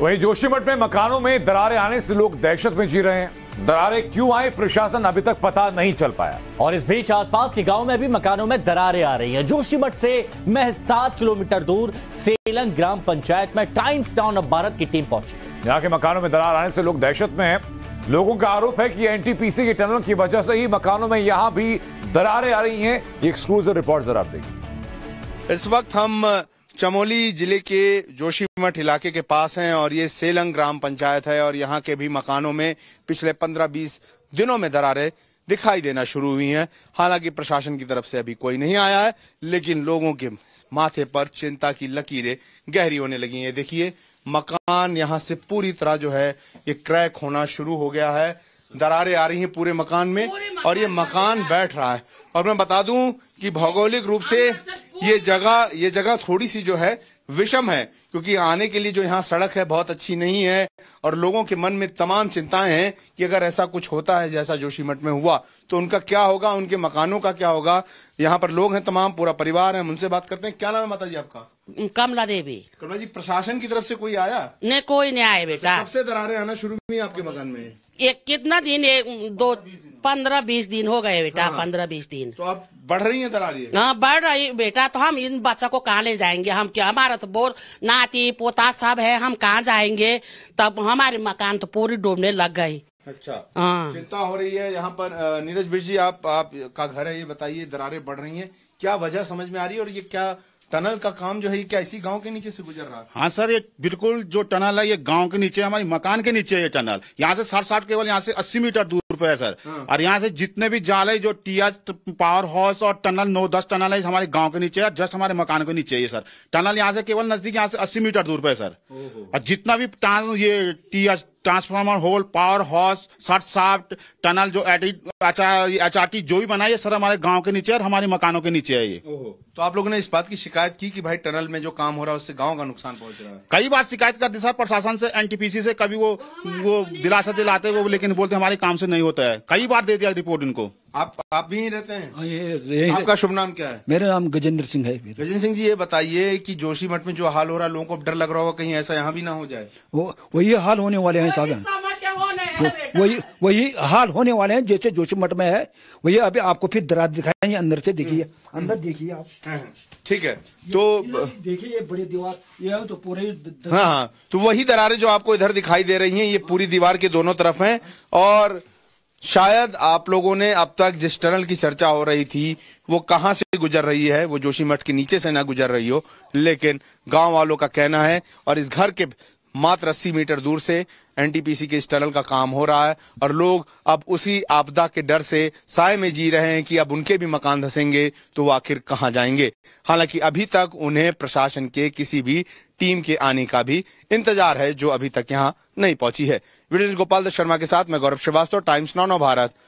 वहीं जोशीमठ में मकानों में दरारें आने से लोग दहशत में जी रहे हैं दरारें क्यों आए प्रशासन अभी तक पता नहीं चल पाया और इस बीच आसपास के गांव में भी मकानों में दरारें आ रही हैं जोशीमठ से महज सात किलोमीटर दूर सेलंग ग्राम पंचायत में टाइम्स टाउन ऑफ भारत की टीम पहुंची यहाँ के मकानों में दरार आने से लोग दहशत में है लोगों का आरोप है की एनटीपीसी के टनल की वजह से ही मकानों में यहाँ भी दरारें आ रही है एक्सक्लूसिव रिपोर्ट जरा देखिए इस वक्त हम चमोली जिले के जोशीमठ इलाके के पास हैं और ये सेलंग ग्राम पंचायत है और यहाँ के भी मकानों में पिछले 15-20 दिनों में दरारें दिखाई देना शुरू हुई हैं हालांकि प्रशासन की तरफ से अभी कोई नहीं आया है लेकिन लोगों के माथे पर चिंता की लकीरें गहरी होने लगी हैं देखिए मकान यहाँ से पूरी तरह जो है ये क्रैक होना शुरू हो गया है दरारे आ रही है पूरे मकान में और ये मकान बैठ रहा है और मैं बता दू की भौगोलिक रूप से ये जगह ये जगह थोड़ी सी जो है विषम है क्योंकि आने के लिए जो यहाँ सड़क है बहुत अच्छी नहीं है और लोगों के मन में तमाम चिंताएं हैं कि अगर ऐसा कुछ होता है जैसा जोशीमठ में हुआ तो उनका क्या होगा उनके मकानों का क्या होगा यहाँ पर लोग हैं तमाम पूरा परिवार है उनसे बात करते हैं क्या नाम है माता जी आपका कमला देवी कमला जी प्रशासन की तरफ से कोई आया नहीं कोई नहीं आया अच्छा, बेटा कब से दरारें आना शुरू हुई आपके मकान में एक कितना दिन एक दो पंद्रह बीस दिन हो गए बेटा हाँ। पंद्रह बीस दिन तो आप बढ़ रही है दरारे हाँ बढ़ रही बेटा तो हम इन बच्चा को कहाँ ले जाएंगे हम क्या हमारा तो बोर नाती पोता सब है हम कहाँ जाएंगे तब हमारे मकान तो पूरी डूबने लग गयी अच्छा हाँ चिंता हो रही है यहाँ पर नीरज बिर जी आप आपका घर है ये बताइए दरारें बढ़ रही हैं क्या वजह समझ में आ रही है और ये क्या टनल का काम जो है क्या इसी गांव के नीचे से गुजर रहा है हाँ सर ये बिल्कुल जो टनल है ये गांव के नीचे हमारी मकान के नीचे है ये टनल यहाँ से साठ साठ केवल यहाँ से अस्सी मीटर दूर पे है सर हाँ। और यहाँ से जितने भी जाल है जो एच पावर हाउस और टनल नौ दस टनल है हमारे गांव के नीचे है जस्ट हमारे मकान के नीचे है ये सर टनल यहाँ से केवल नजदीक यहाँ से अस्सी मीटर दूर पे है सर और जितना भी ये H transformer hole power house surge shaft tunnel जो अच्छा, एचआरटी जो भी बनाई है सर हमारे गांव के नीचे और हमारे मकानों के नीचे है ये तो आप लोगों ने इस बात की शिकायत की कि भाई टनल में जो काम हो रहा है उससे गांव का नुकसान पहुंच रहा है कई बार शिकायत कर दी सर प्रशासन से एनटीपीसी से कभी वो वो दिलासा दिलाते वो लेकिन बोलते हमारे काम से नहीं होता है कई बार दे दिया रिपोर्ट इनको आप आप भी रहते हैं हाँ, ये आपका शुभ नाम क्या है मेरा नाम गजेंद्र सिंह है गजेंद्र सिंह जी ये बताइए कि जोशी मठ में जो हाल हो रहा है लोगों को डर लग रहा होगा कहीं ऐसा यहाँ भी ना हो जाए वो वही हाल होने वाले हैं सागर वही वही हाल होने वाले हैं जैसे जोशी मठ में है वही अभी आपको फिर दरार दिखाएंगे अंदर से देखिए हम्म। अंदर देखिए आप हाँ, हाँ। ठीक है तो देखिए ये बड़ी दीवार ये तो पूरे हाँ हाँ तो वही दरारें जो आपको इधर दिखाई दे रही हैं ये पूरी दीवार के दोनों तरफ हैं और शायद आप लोगों ने अब तक जिस टनल की चर्चा हो रही थी वो कहाँ से गुजर रही है वो जोशी मठ के नीचे से ना गुजर रही हो लेकिन गांव वालों का कहना है और इस घर के मात्र अस्सी मीटर दूर से एनटीपीसी के इस टनल का काम हो रहा है और लोग अब उसी आपदा के डर से साय में जी रहे हैं कि अब उनके भी मकान धसेंगे तो वो आखिर कहाँ जाएंगे हालांकि अभी तक उन्हें प्रशासन के किसी भी टीम के आने का भी इंतजार है जो अभी तक यहाँ नहीं पहुंची है वीडियो गोपाल दास शर्मा के साथ मैं गौरव श्रीवास्तव टाइम्स नौ भारत